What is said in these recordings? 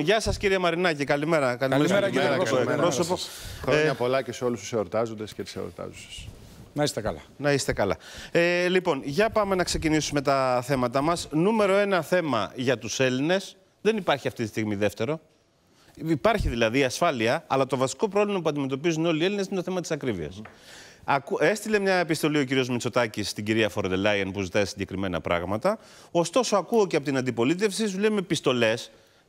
Γεια σας κύριε Μαρινάκη, καλημέρα. Καλημέρα, καλημέρα κύριε Πρόσωπο. Χρόνια ε, πολλά και σε όλους τους εορτάζοντες και τις εορτάζουσες. Να είστε καλά. Να είστε καλά. Ε, λοιπόν, για πάμε να ξεκινήσουμε τα θέματα μας. Νούμερο ένα θέμα για τους Έλληνες. Δεν υπάρχει αυτή τη στιγμή δεύτερο. Υπάρχει δηλαδή ασφάλεια, αλλά το βασικό πρόβλημα που αντιμετωπίζουν όλοι οι Έλληνες είναι το θέμα της ακρίβειας. Έστειλε μια επιστολή ο κ. Μητσοτάκης στην κυρία Φορντελάιεν που ζητάει συγκεκριμένα πράγματα. Ωστόσο, ακούω και από την αντιπολίτευση, σου λέμε επιστολές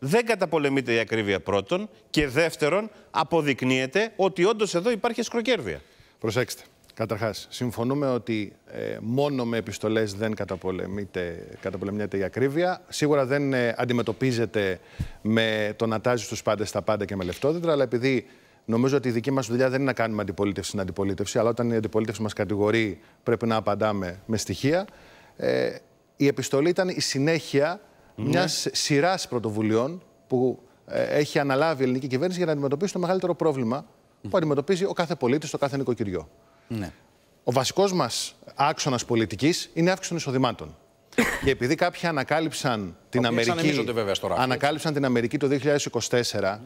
δεν καταπολεμείται η ακρίβεια πρώτον και δεύτερον αποδεικνύεται ότι όντως εδώ υπάρχει σκροκέρδεια. Προσέξτε. Καταρχάς, συμφωνούμε ότι ε, μόνο με επιστολές δεν καταπολεμιέται η ακρίβεια. Σίγουρα δεν ε, αντιμετωπίζεται με το να τάζει στους πάντες τα πάντα και με λεφτόδεντρα, αλλά επειδή νομίζω ότι η δική μας δουλειά δεν είναι να κάνουμε αντιπολίτευση στην αντιπολίτευση, αλλά όταν η αντιπολίτευση μας κατηγορεί, πρέπει να απαντάμε με στοιχεία. Ε, η επιστολή ήταν η συνέχεια ναι. μιας μια σειράς πρωτοβουλειών που ε, έχει αναλάβει η ελληνική κυβέρνηση για να αντιμετωπίσει το μεγαλύτερο πρόβλημα που αντιμετωπίζει ο κάθε πολίτης, το κάθε νοικοκυριό. Ναι. Ο βασικός μας άξονας πολιτικής είναι η αύξηση των εισοδημάτων. Και επειδή κάποιοι ανακάλυψαν την Αμερική, ανακάλυψαν την Αμερική το 2024 ε,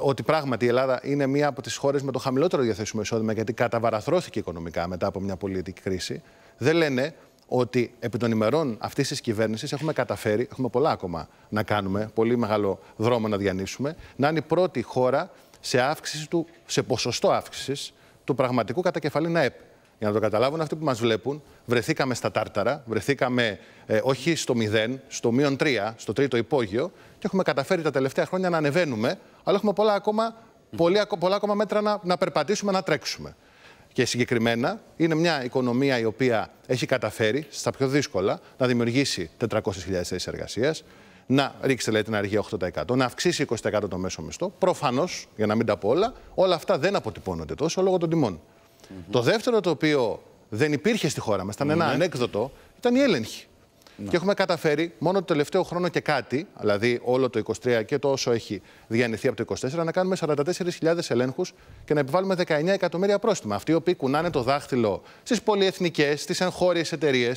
ότι πράγματι η Ελλάδα είναι μία από τις χώρες με το χαμηλότερο διαθέσιμο εισόδημα γιατί καταβαραθρώθηκε οικονομικά μετά από μια πολιτική κρίση, δεν λένε ότι επί των ημερών αυτής της κυβέρνησης έχουμε καταφέρει, έχουμε πολλά ακόμα να κάνουμε, πολύ μεγάλο δρόμο να διανύσουμε, να είναι η πρώτη χώρα σε, αύξηση του, σε ποσοστό αύξησης του πραγματικού κατακεφαλήν ΑΕΠ. Για να το καταλάβουν αυτοί που μας βλέπουν, βρεθήκαμε στα τάρταρα, βρεθήκαμε ε, όχι στο 0, στο μείον 3, στο τρίτο υπόγειο και έχουμε καταφέρει τα τελευταία χρόνια να ανεβαίνουμε, αλλά έχουμε πολλά ακόμα, πολλά ακόμα μέτρα να, να περπατήσουμε, να τρέξουμε. Και συγκεκριμένα είναι μια οικονομία η οποία έχει καταφέρει στα πιο δύσκολα να δημιουργήσει 400.000 θέσεις εργασίας, να ρίξει λέει, την αργία 8%, να αυξήσει 20% το μέσο μισθό. Προφανώς, για να μην τα πω όλα, όλα αυτά δεν αποτυπώνονται τόσο λόγω των τιμών. Το δεύτερο το οποίο δεν υπήρχε στη χώρα μας, ήταν ένα ναι. ανέκδοτο, ήταν η έλεγχη. Ναι. Και έχουμε καταφέρει μόνο το τελευταίο χρόνο και κάτι, δηλαδή όλο το 23 και το όσο έχει διανυθεί από το 24, να κάνουμε 44.000 ελέγχους και να επιβάλλουμε 19 εκατομμύρια πρόστιμα. Αυτοί οι οποίοι κουνάνε το δάχτυλο στις πολυεθνικές, στις εγχώριες εταιρείες,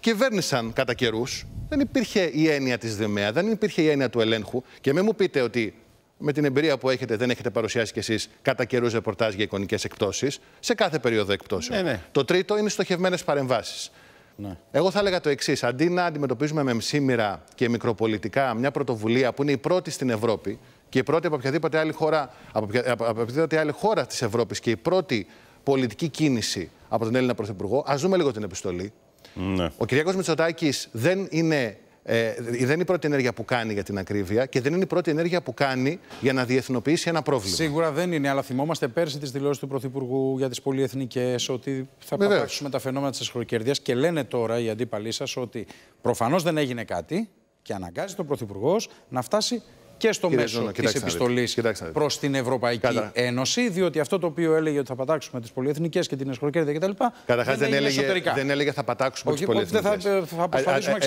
κυβέρνησαν κατά καιρούς. Δεν υπήρχε η έννοια της ΔΜΕΑ, δεν υπήρχε η έννοια του ελέγχου. Και μην μου πείτε ότι με την εμπειρία που έχετε, δεν έχετε παρουσιάσει κι εσείς κατά καιρούς ρεπορτάζ για εικονικές εκπτώσεις, σε κάθε περίοδο εκπτώσεων. Ναι, ναι. Το τρίτο είναι στοχευμένες παρεμβάσεις. Ναι. Εγώ θα έλεγα το εξής. Αντί να αντιμετωπίζουμε με σήμερα και μικροπολιτικά μια πρωτοβουλία που είναι η πρώτη στην Ευρώπη και η πρώτη από οποιαδήποτε άλλη χώρα, από οποιαδήποτε χώρα της Ευρώπης και η πρώτη πολιτική κίνηση από τον Έλληνα Πρωθυπουργό, ας δούμε λίγο την επιστολή. Ναι. Ο Κυριακό Μητσοτάκης δεν είναι ε, δεν είναι η πρώτη ενέργεια που κάνει για την ακρίβεια και δεν είναι η πρώτη ενέργεια που κάνει για να διεθνοποιήσει ένα πρόβλημα. Σίγουρα δεν είναι, αλλά θυμόμαστε πέρσι τις δηλώσεις του Πρωθυπουργού για τις πολυεθνικές, ότι θα πατάξουμε τα φαινόμενα της εσχροκερδία. Και λένε τώρα οι αντίπαλοι σας ότι προφανώς δεν έγινε κάτι και αναγκάζει τον Πρωθυπουργό να φτάσει και στο μέσο τη επιστολή προς την Ευρωπαϊκή Ένωση, διότι αυτό το οποίο έλεγε ότι θα πατάξουμε τις πολυεθνικές και την εσχροκέρδεια κτλ. Καταρχάς δεν, έλεγε, δεν έλεγε θα πατάξουμε τι πολυεθνικέ. Θα, θα προσπαθήσουμε να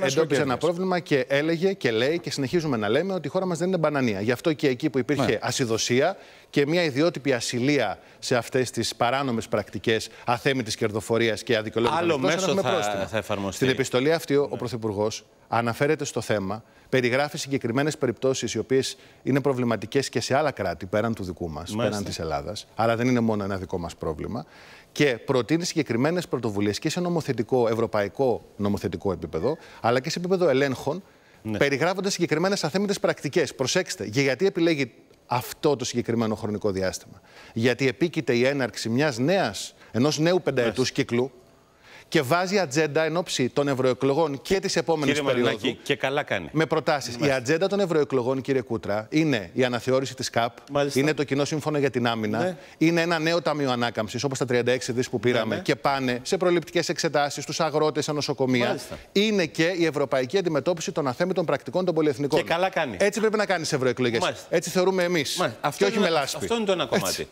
ε, εντόπιζε, ένα πρόβλημα και έλεγε και λέει και συνεχίζουμε να λέμε ότι η χώρα μας δεν είναι μπανανία. Γι' αυτό και εκεί που υπήρχε ναι. ασυδοσία και μια ιδιότυπη ασυλία σε αυτές τις παράνομες πρακτικές αθέμητης κερδοφορίας και αδικαιολόγητα. Άλλο μέσο θα, θα εφαρμοστεί. Στην επιστολή αυτή ο ναι. Πρωθυπουργός αναφέρεται στο θέμα, περιγράφει συγκεκριμένες περιπτώσεις οι οποίες είναι προβληματικές και σε άλλα κράτη πέραν του δικού μας, πέραν της Ελλάδας, αλλά δεν είναι μόνο ένα δικό μας πρόβλημα. Και προτείνει συγκεκριμένες πρωτοβουλίες και σε νομοθετικό, ευρωπαϊκό νομοθετικό επίπεδο, αλλά και σε επίπεδο ελέγχων. Ναι. Περιγράφονται συγκεκριμένες αθέμητες πρακτικές. Προσέξτε, γιατί επιλέγει αυτό το συγκεκριμένο χρονικό διάστημα. Γιατί επίκειται η έναρξη μιας νέας, ενός νέου πενταετούς κύκλου, και βάζει ατζέντα εν ώψη των ευρωεκλογών και της επόμενης περίοδου. Και, και καλά κάνει. Με προτάσεις. Η ατζέντα των ευρωεκλογών, κύριε Κούτρα, είναι η αναθεώρηση της ΚΑΠ, Μάλιστα. είναι το κοινό σύμφωνο για την άμυνα, ναι. είναι ένα νέο ταμείο ανάκαμψης, όπως τα 36 δις που πήραμε ναι, ναι. και πάνε σε προληπτικές εξετάσεις, στους αγρότες, στα νοσοκομεία. Μάλιστα. Είναι και η ευρωπαϊκή αντιμετώπιση των αθέμητων πρακτικών των πολυεθνικών. Και καλά κάνει. Έτσι πρέπει να κάνει ευρωεκλογέ. Έτσι θεωρούμε εμείς. Και όχι με λάσπη. Αυτό είναι το ένα κομμάτι.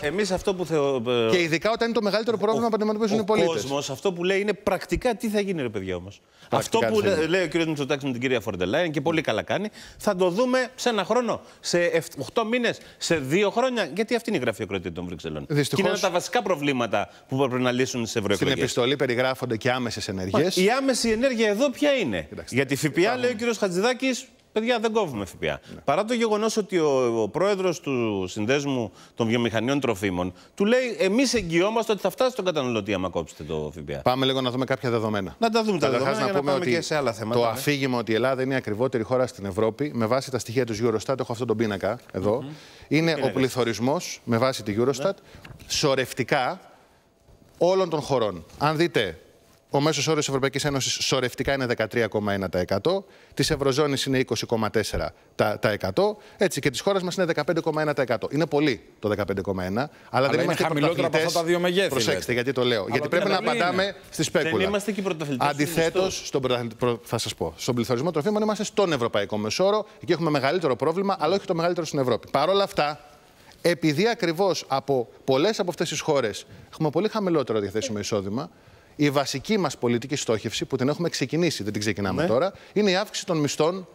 Εμεί αυτό που θεωρούμε. Και ειδικά όταν είναι το μεγαλύτερο πρόβλημα που αντιμετωπίζουν οι πολίτες. Ο κόσμος αυτό που λέει είναι πρακτικά τι θα γίνει, ρε παιδιά όμως. Αυτό που λέει, ο κ. Μητσοτάκης με την κυρία Φορντελάιν και πολύ καλά κάνει, θα το δούμε σε ένα χρόνο, σε 8 μήνες, σε 2 χρόνια. Γιατί αυτή είναι η γραφειοκρατία των Βρυξελών. Δυστυχώς, και είναι ένα τα βασικά προβλήματα που πρέπει να λύσουν σε ευρωεκλογές. Στην επιστολή περιγράφονται και άμεσες ενέργειες. Η άμεση ενέργεια εδώ ποια είναι. Κοιτάξτε, Γιατί ΦΠΑ, λέει ο κ. Χατζηδάκης, παιδιά, δεν κόβουμε ΦΠΑ. Παρά το γεγονός ότι ο, ο πρόεδρος του Συνδέσμου των Βιομηχανιών Τροφίμων του λέει: Εμείς εγγυόμαστε ότι θα φτάσει στον καταναλωτή άμα κόψετε το ΦΠΑ. Πάμε λίγο να δούμε κάποια δεδομένα. Να τα δούμε τα δεδομένα. Να, να πούμε ότι σε άλλα θέματα. Το ναι. αφήγημα ότι η Ελλάδα είναι η ακριβότερη χώρα στην Ευρώπη με βάση τα στοιχεία του Eurostat, έχω αυτόν τον πίνακα εδώ, είναι ο πληθωρισμός με βάση τη Eurostat ναι. σορευτικά όλων των χωρών. Αν δείτε ο μέσος όρος της Ευρωπαϊκής Ένωσης σωρευτικά είναι 13,1%. Της Ευρωζώνης είναι 20,4%. Έτσι και της χώρας μας είναι 15,1%. Είναι πολύ το 15,1%. Αλλά, δεν είμαστε χαμηλότερα από αυτά τα δύο μεγέθη. Προσέξτε γιατί το λέω. γιατί πρέπει να απαντάμε στη σπέκουλα. Δεν είμαστε και πρωταθλητές. Αντιθέτως, στον, θα σας πω, στον πληθωρισμό τροφίμων είμαστε στον ευρωπαϊκό μεσόρο. Εκεί έχουμε μεγαλύτερο πρόβλημα, αλλά όχι το μεγαλύτερο στην Ευρώπη. Παρ' όλα αυτά, επειδή ακριβώς από πολλές από αυτές τις χώρες έχουμε πολύ χαμηλότερο διαθέσιμο εισόδημα, η βασική μας πολιτική στόχευση που την έχουμε ξεκινήσει, δεν την ξεκινάμε ναι. τώρα, είναι η αύξηση των μισθών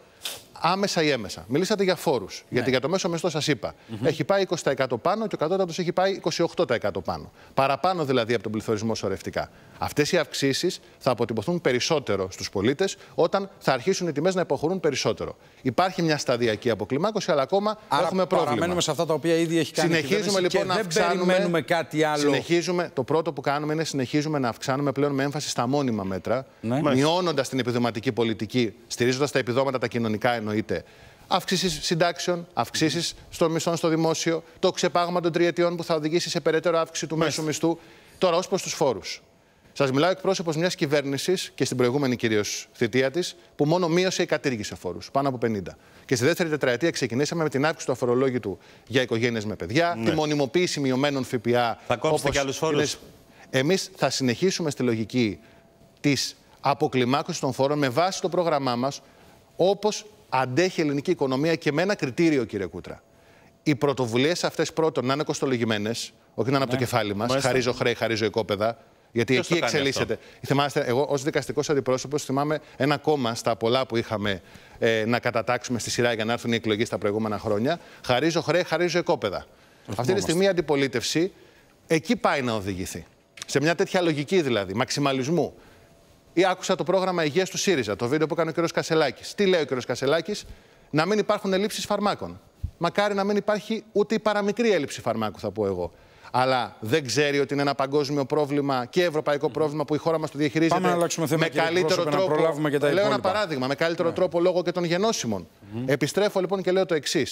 άμεσα ή έμεσα. Μιλήσατε για φόρους. Ναι. Γιατί για το μέσο μισθό σας είπα. Mm -hmm. Έχει πάει 20% πάνω και ο κατώτατος έχει πάει 28% πάνω. Παραπάνω δηλαδή από τον πληθωρισμό σωρευτικά. Αυτές οι αυξήσεις θα αποτυπωθούν περισσότερο στους πολίτες όταν θα αρχίσουν οι τιμές να υποχωρούν περισσότερο. Υπάρχει μια σταδιακή αποκλιμάκωση, αλλά ακόμα έχουμε πρόβλημα. Παραμένουμε σε αυτά τα οποία ήδη έχει κάνει Συνεχίζουμε λοιπόν και να δεν αυξάνουμε. κάτι άλλο. Συνεχίζουμε, το πρώτο που κάνουμε είναι συνεχίζουμε να αυξάνουμε πλέον με έμφαση στα μόνιμα μέτρα, ναι. μειώνοντας την επιδοματική πολιτική, στηρίζοντας τα επιδόματα τα κοινωνικά εννοείται. Αυξήσει συντάξεων, αυξήσεις των μισθών στο δημόσιο, το ξεπάγμα των τριετιών που θα οδηγήσει σε περαιτέρω αύξηση του μέσου μισθού. Τώρα, ως προς τους φόρους. Σας μιλάω εκπρόσωπος μιας κυβέρνησης και στην προηγούμενη κυρίως θητεία της, που μόνο μείωσε ή κατήργησε φόρους, πάνω από 50. Και στη δεύτερη τετραετία ξεκινήσαμε με την αύξηση του αφορολόγητου για οικογένειες με παιδιά, ναι. τη μονιμοποίηση μειωμένων ΦΠΑ. Θα και άλλους φόρους. Εμείς θα συνεχίσουμε στη λογική της αποκλιμάκωσης των φόρων με βάση το πρόγραμμά μας, όπως αντέχει η ελληνική οικονομία και με ένα κριτήριο, κύριε Κούτρα. Οι πρωτοβουλίες αυτές πρώτον να είναι κοστολογημένες, όχι να είναι από το ναι, κεφάλι μας. Χαρίζω χρέη, χαρίζω οικόπεδα. Γιατί εκεί εξελίσσεται. Θυμάστε, εγώ ως δικαστικός αντιπρόσωπος θυμάμαι ένα κόμμα στα πολλά που είχαμε ε, να κατατάξουμε στη σειρά για να έρθουν οι εκλογές τα προηγούμενα χρόνια. Χαρίζω χρέη, χαρίζω οικόπεδα. Αυτή τη στιγμή η αντιπολίτευση εκεί πάει να οδηγηθεί. Σε μια τέτοια λογική δηλαδή, μαξιμαλισμού ή άκουσα το πρόγραμμα Υγείας του ΣΥΡΙΖΑ, το βίντεο που έκανε ο κ. Κασελάκης. Τι λέει ο κ. Κασελάκης, Να μην υπάρχουν ελλείψεις φαρμάκων. Μακάρι να μην υπάρχει ούτε η παραμικρή έλλειψη φαρμάκου, θα πω εγώ. Αλλά δεν ξέρει ότι είναι ένα παγκόσμιο πρόβλημα και ευρωπαϊκό πρόβλημα που η χώρα μας το διαχειρίζεται. Πάμε να αλλάξουμε θέμα με καλύτερο τρόπο. Να προλάβουμε και τα λέω ένα παράδειγμα. Με καλύτερο ναι. τρόπο λόγω και των γενώσιμων. Mm -hmm. Επιστρέφω λοιπόν και λέω το εξής.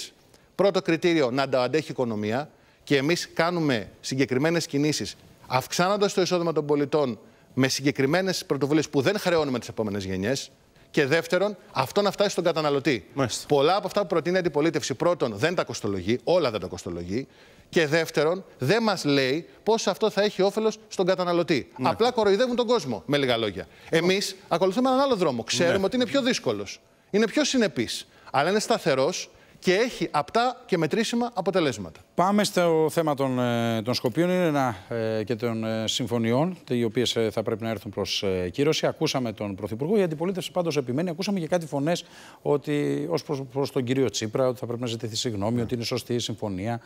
Πρώτο κριτήριο, να τα αντέχει η οικονομία. Και εμείς κάνουμε συγκεκριμένες κινήσεις αυξάνοντας το εισόδημα των πολιτών με συγκεκριμένες πρωτοβουλίες που δεν χρεώνουμε τις επόμενες γενιές. Και δεύτερον, αυτό να φτάσει στον καταναλωτή. Μάλιστα. Πολλά από αυτά που προτείνει η αντιπολίτευση, πρώτον, δεν τα κοστολογεί, όλα δεν τα κοστολογεί. Και δεύτερον, δεν μας λέει πώς αυτό θα έχει όφελος στον καταναλωτή. Ναι. Απλά κοροϊδεύουν τον κόσμο, με λίγα λόγια. Εμείς ακολουθούμε έναν άλλο δρόμο. Ξέρουμε ναι. ότι είναι πιο δύσκολος. Είναι πιο συνεπής. Αλλά είναι σταθερός και έχει απτά και μετρήσιμα αποτελέσματα. Πάμε στο θέμα των, ε, των Σκοπίων είναι ένα, ε, και των ε, συμφωνιών, οι οποίες θα πρέπει να έρθουν προς κύρωση. Ακούσαμε τον Πρωθυπουργό. Η αντιπολίτευση πάντως επιμένει. Ακούσαμε και κάτι φωνές ότι ως προς τον κύριο Τσίπρα ότι θα πρέπει να ζητηθεί συγγνώμη, ότι είναι σωστή η συμφωνία.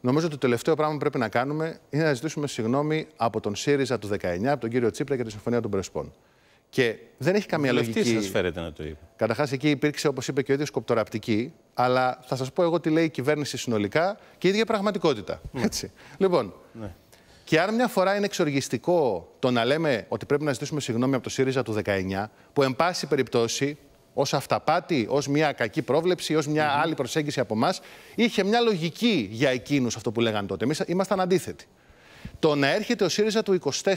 Νομίζω ότι το τελευταίο πράγμα που πρέπει να κάνουμε είναι να ζητήσουμε συγγνώμη από τον ΣΥΡΙΖΑ του 19, από τον κύριο Τσίπρα και τη Συμφωνία των Πρεσπών. Και δεν έχει καμία λογική. Τι σα φέρετε να το είπε. Καταρχάς, εκεί υπήρξε, όπως είπε και ο ίδιος, κοπτοραπτική. Αλλά θα σας πω εγώ τι λέει η κυβέρνηση συνολικά και η ίδια πραγματικότητα. Ναι. Λοιπόν, ναι. και αν μια φορά είναι εξοργιστικό το να λέμε ότι πρέπει να ζητήσουμε συγγνώμη από το ΣΥΡΙΖΑ του 19, που εν πάση περιπτώσει ως αυταπάτη, ως μια κακή πρόβλεψη, ως μια άλλη προσέγγιση από εμάς, είχε μια λογική για εκείνους αυτό που λέγανε τότε. Εμείς ήμασταν αντίθετοι. Το να έρχεται ο ΣΥΡΙΖΑ του 24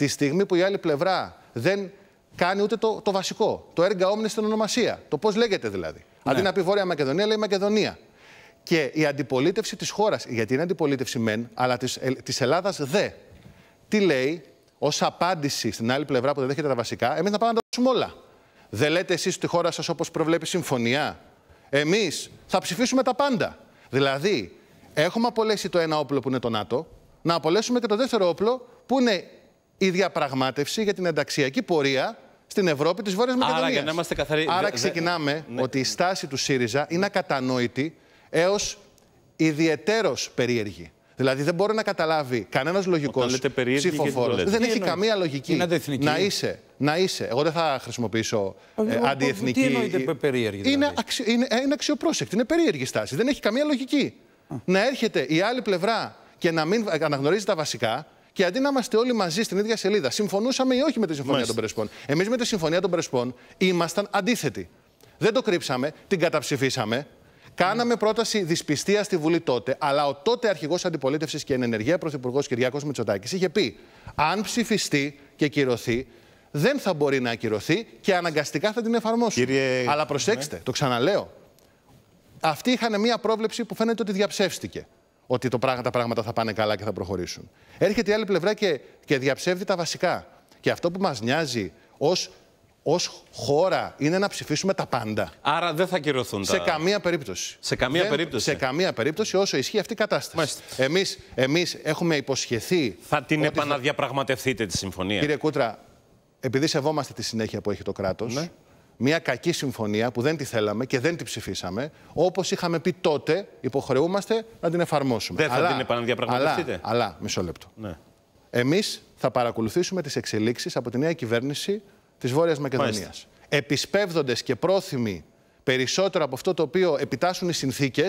Τη στιγμή που η άλλη πλευρά δεν κάνει ούτε το, το βασικό, το έργα όμνης στην ονομασία. Το πώς λέγεται δηλαδή. Ναι. Αντί να πει Βόρεια Μακεδονία, λέει Μακεδονία. Και η αντιπολίτευση της χώρας, γιατί είναι αντιπολίτευση μεν, αλλά της ε, Ελλάδας δε. Τι λέει ως απάντηση στην άλλη πλευρά που δεν δέχεται τα βασικά, εμείς να πάμε να τα δώσουμε όλα. Δεν λέτε εσείς τη χώρα σας όπως προβλέπει συμφωνία. Εμείς θα ψηφίσουμε τα πάντα. Δηλαδή, έχουμε απολέσει το ένα όπλο που είναι το ΝΑΤΟ, να απολέσουμε και το δεύτερο όπλο που είναι η διαπραγμάτευση για την ενταξιακή πορεία στην Ευρώπη της Βόρειας Μακεδονία. Άρα, για να Άρα, ξεκινάμε ναι. ότι η στάση του ΣΥΡΙΖΑ είναι ακατανόητη έως ιδιαιτέρως περίεργη. Δηλαδή, δεν μπορεί να καταλάβει κανένας λογικός ψηφοφόρος. Δεν έχει καμία λογική να είσαι. Να είσαι. Εγώ δεν θα χρησιμοποιήσω ε, ε, ε, αντιεθνική. Τι περίεργη. Δηλαδή? Είναι, αξι... είναι, είναι αξιοπρόσεκτη. Είναι περίεργη στάση. Δεν έχει καμία λογική. Να έρχεται η άλλη πλευρά και να μην αναγνωρίζει τα βασικά και αντί να είμαστε όλοι μαζί στην ίδια σελίδα, συμφωνούσαμε ή όχι με τη Συμφωνία Μάλιστα. των Πρεσπών. Εμείς με τη Συμφωνία των Πρεσπών ήμασταν αντίθετοι. Δεν το κρύψαμε, την καταψηφίσαμε. Κάναμε πρόταση δυσπιστίας στη Βουλή τότε, αλλά ο τότε αρχηγός αντιπολίτευσης και εν ενεργεία πρωθυπουργός Κυριάκος Μητσοτάκης είχε πει: Αν ψηφιστεί και κυρωθεί, δεν θα μπορεί να ακυρωθεί και αναγκαστικά θα την εφαρμόσουμε. Αλλά προσέξτε, ναι. το ξαναλέω. Αυτοί είχαν μία πρόβλεψη που φαίνεται ότι διαψεύστηκε ότι το πράγμα, τα πράγματα θα πάνε καλά και θα προχωρήσουν. Έρχεται η άλλη πλευρά και, και διαψεύδει τα βασικά. Και αυτό που μας νοιάζει ως ως χώρα είναι να ψηφίσουμε τα πάντα. Άρα δεν θα κυρωθούν σε τα. καμία περίπτωση. Σε καμία περίπτωση. Σε καμία περίπτωση όσο ισχύει αυτή η κατάσταση. Εμείς εμείς έχουμε υποσχεθεί. Θα την επαναδιαπραγματευτείτε τη συμφωνία. Κύριε Κούτρα, επειδή σεβόμαστε τη συνέχεια που έχει το κράτος... Ναι μια κακή συμφωνία που δεν τη θέλαμε και δεν τη ψηφίσαμε, όπως είχαμε πει τότε, υποχρεούμαστε να την εφαρμόσουμε. Δεν αλλά, θα την επαναδιαπραγματευτείτε. Αλλά, μισό λεπτό. Ναι. Εμείς θα παρακολουθήσουμε τις εξελίξεις από τη νέα κυβέρνηση της Βόρειας Μακεδονίας. Επισπεύδοντες και πρόθυμοι περισσότερο από αυτό το οποίο επιτάσσουν οι συνθήκες,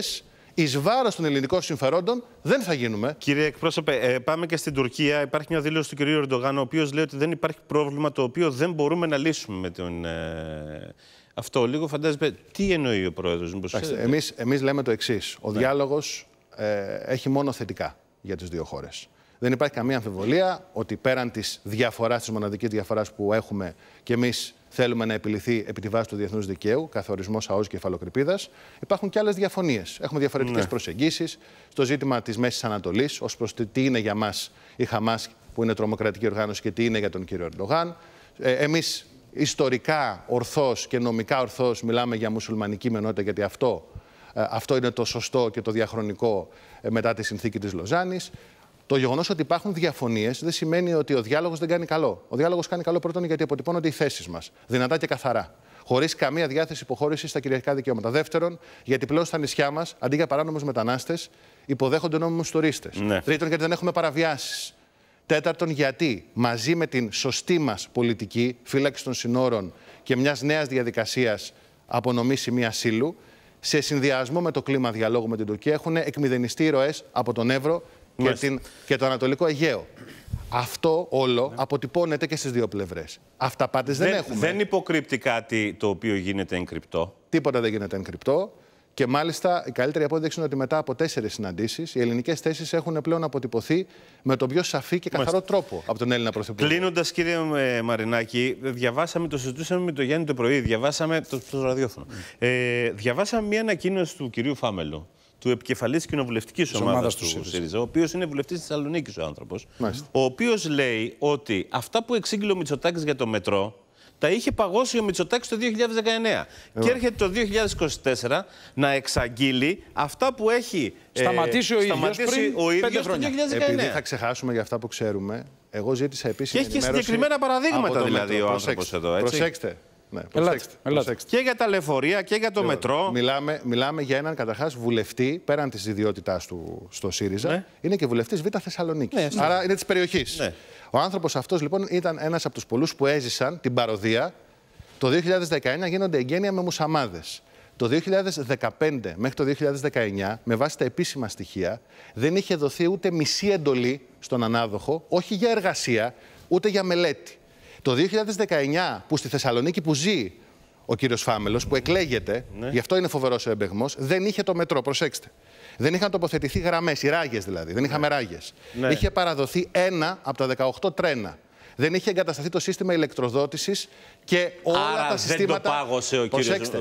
εις βάρος των ελληνικών συμφερόντων δεν θα γίνουμε. Κύριε εκπρόσωπε, ε, πάμε και στην Τουρκία. Υπάρχει μια δήλωση του κυρίου Ερντογάν, ο οποίος λέει ότι δεν υπάρχει πρόβλημα το οποίο δεν μπορούμε να λύσουμε με τον. Ε, αυτό λίγο φαντάζεται, Τι εννοεί ο πρόεδρος, Μήπως. Εμείς εμείς λέμε το εξής. Ο ναι. διάλογος ε, έχει μόνο θετικά για τις δύο χώρες. Δεν υπάρχει καμία αμφιβολία ότι πέραν της διαφοράς, της μοναδικής διαφοράς που έχουμε και εμείς θέλουμε να επιληθεί επί τη βάση του διεθνούς δικαίου, καθορισμός ΑΟΣ κεφαλοκρηπίδας, υπάρχουν και άλλες διαφωνίες. Έχουμε διαφορετικές ναι. προσεγγίσεις στο ζήτημα της Μέσης Ανατολής, ως προς τι είναι για μας η Χαμάς, που είναι τρομοκρατική οργάνωση, και τι είναι για τον κύριο Ερντογάν. Ε, Εμείς ιστορικά ορθώς και νομικά ορθώς μιλάμε για μουσουλμανική μενότητα, γιατί αυτό ε, αυτό είναι το σωστό και το διαχρονικό ε, μετά τη συνθήκη της Λοζάνης. Το γεγονός ότι υπάρχουν διαφωνίες δεν σημαίνει ότι ο διάλογος δεν κάνει καλό. Ο διάλογος κάνει καλό πρώτον γιατί αποτυπώνονται οι θέσεις μας. Δυνατά και καθαρά. Χωρίς καμία διάθεση υποχώρησης στα κυριαρχικά δικαιώματα. Δεύτερον, γιατί πλέον στα νησιά μας, αντί για παράνομους μετανάστες, υποδέχονται νόμιμους τουρίστες. Ναι. Τρίτον, γιατί δεν έχουμε παραβιάσεις. Τέταρτον, γιατί μαζί με την σωστή μας πολιτική φύλαξη των συνόρων και μιας νέας διαδικασίας απονομής σημεία ασύλου, σε συνδυασμό με το κλίμα διαλόγου με την Τουρκία, έχουν εκμηδενιστεί οι ροές από τον Εύρο και, και το Ανατολικό Αιγαίο. Αυτό όλο ναι. αποτυπώνεται και στις δύο πλευρές. Αυτά δεν, δεν έχουμε. Δεν υποκρύπτει κάτι το οποίο γίνεται εγκρυπτό. Τίποτα δεν γίνεται εγκρυπτό. Και μάλιστα η καλύτερη απόδειξη είναι ότι μετά από τέσσερις συναντήσεις, οι ελληνικές θέσεις έχουν πλέον αποτυπωθεί με τον πιο σαφή και καθαρό τρόπο από τον Έλληνα Πρωθυπουργό. Κλείνοντας, κύριε ε, Μαρινάκη, διαβάσαμε, το συζητούσαμε με τον Γιάννη το πρωί, διαβάσαμε. το, το ραδιόφωνο. Mm. Ε, διαβάσαμε μια ανακοίνωση του κυρίου Φάμελου, του επικεφαλής κοινοβουλευτική ομάδα του, ΣΥΡΙΖΑ, ο οποίος είναι βουλευτής της Θεσσαλονίκης ο άνθρωπος. Ο οποίος λέει ότι αυτά που εξήγηλε ο Μητσοτάκης για το μετρό τα είχε παγώσει ο Μητσοτάκης το 2019. Και έρχεται το 2024 να εξαγγείλει αυτά που έχει ε, σταματήσει ο ίδιος το 2019. Επειδή θα ξεχάσουμε για αυτά που ξέρουμε, εγώ ζήτησα επίσης. Και έχει και συγκεκριμένα παραδείγματα δηλαδή ο άνθρωπος εδώ. Έτσι. Προσέξτε, ναι, προσέξτε, Και για τα λεωφορεία και για το λοιπόν, μετρό. Μιλάμε, μιλάμε για έναν καταρχάς βουλευτή πέραν της ιδιότητάς του στο ΣΥΡΙΖΑ. Ναι. Είναι και βουλευτής Β' Θεσσαλονίκης. Ναι, Άρα είναι της περιοχής. Ναι. Ο άνθρωπος αυτός λοιπόν ήταν ένας από τους πολλούς που έζησαν την παροδία. Το 2019 γίνονται εγγένεια με μουσαμάδες. Το 2015 μέχρι το 2019, με βάση τα επίσημα στοιχεία, δεν είχε δοθεί ούτε μισή εντολή στον ανάδοχο, όχι για εργασία, ούτε για μελέτη. Το 2019 που στη Θεσσαλονίκη που ζει ο κύριος Φάμελος, που εκλέγεται, ναι. γι' αυτό είναι φοβερός ο εμπεγμός, δεν είχε το μετρό. Προσέξτε. Δεν είχαν τοποθετηθεί γραμμές, οι ράγες δηλαδή. Δεν είχαμε ναι. ράγες. Ναι. Είχε παραδοθεί ένα από τα 18 τρένα. Δεν είχε εγκατασταθεί το σύστημα ηλεκτροδότησης και όλα Άρα, τα συστήματα. Δεν το πάγωσε ο κύριος... Προσέξτε,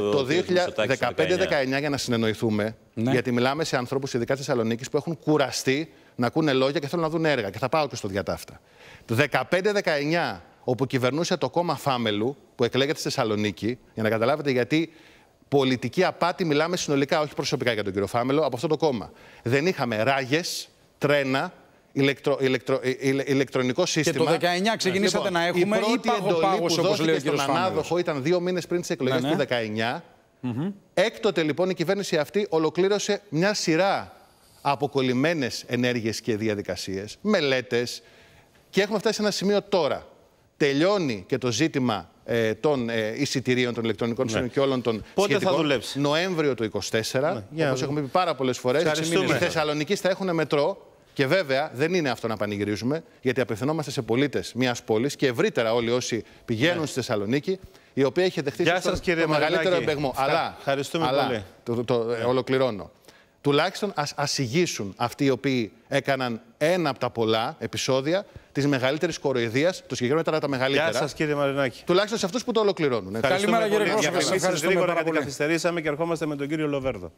το 2015-19, για να συνεννοηθούμε, ναι. γιατί μιλάμε σε ανθρώπους, ειδικά Θεσσαλονίκης, που έχουν κουραστεί να ακούνε λόγια και θέλουν να δουν έργα. Και θα πάω και στο διατάφτα. Το 2015-19 όπου κυβερνούσε το κόμμα Φάμελου, που εκλέγεται στη Θεσσαλονίκη, για να καταλάβετε γιατί πολιτική απάτη μιλάμε συνολικά, όχι προσωπικά για τον κύριο Φάμελο, από αυτό το κόμμα. Δεν είχαμε ράγες, τρένα, ηλεκτρο, ηλεκτρο, ε, ε, ε, ηλεκτρονικό σύστημα. Και το 19 ξεκινήσατε λοιπόν, να έχουμε η πρώτη ή εντολή που δόθηκε στον ανάδοχο ήταν δύο μήνες πριν τις εκλογές του 19. Ναι. Έκτοτε λοιπόν η κυβέρνηση αυτή ολοκλήρωσε μια σειρά αποκολλημένες ενέργειες και διαδικασίες, μελέτες και έχουμε φτάσει σε ένα σημείο τώρα τελειώνει και το ζήτημα ε, των ε, εισιτηρίων των ηλεκτρονικών ναι. και όλων των Πότε θα δουλέψεις. Νοέμβριο του 2024, ναι, όπως έχουμε πει πάρα πολλές φορές, οι Θεσσαλονικοί θα έχουν μετρό και βέβαια δεν είναι αυτό να πανηγυρίζουμε, γιατί απευθυνόμαστε σε πολίτες μιας πόλης και ευρύτερα όλοι όσοι πηγαίνουν ναι. στη Θεσσαλονίκη, η οποία έχει δεχτεί σας, το μεγαλύτερο εμπνευμό. Αλλά, αλλά πολύ. Το, το, το, το, ε, ολοκληρώνω τουλάχιστον ας ασυγήσουν αυτοί οι οποίοι έκαναν ένα από τα πολλά επεισόδια της μεγαλύτερης κοροϊδίας, το συγκεκριμένο ήταν τα μεγαλύτερα. Γεια σας, κύριε Μαρινάκη. Τουλάχιστον σε αυτούς που το ολοκληρώνουν. Καλημέρα, κύριε να Ευχαριστούμε, Ευχαριστούμε πάρα πολύ. Καθυστερήσαμε και ερχόμαστε με τον κύριο Λοβέρδο.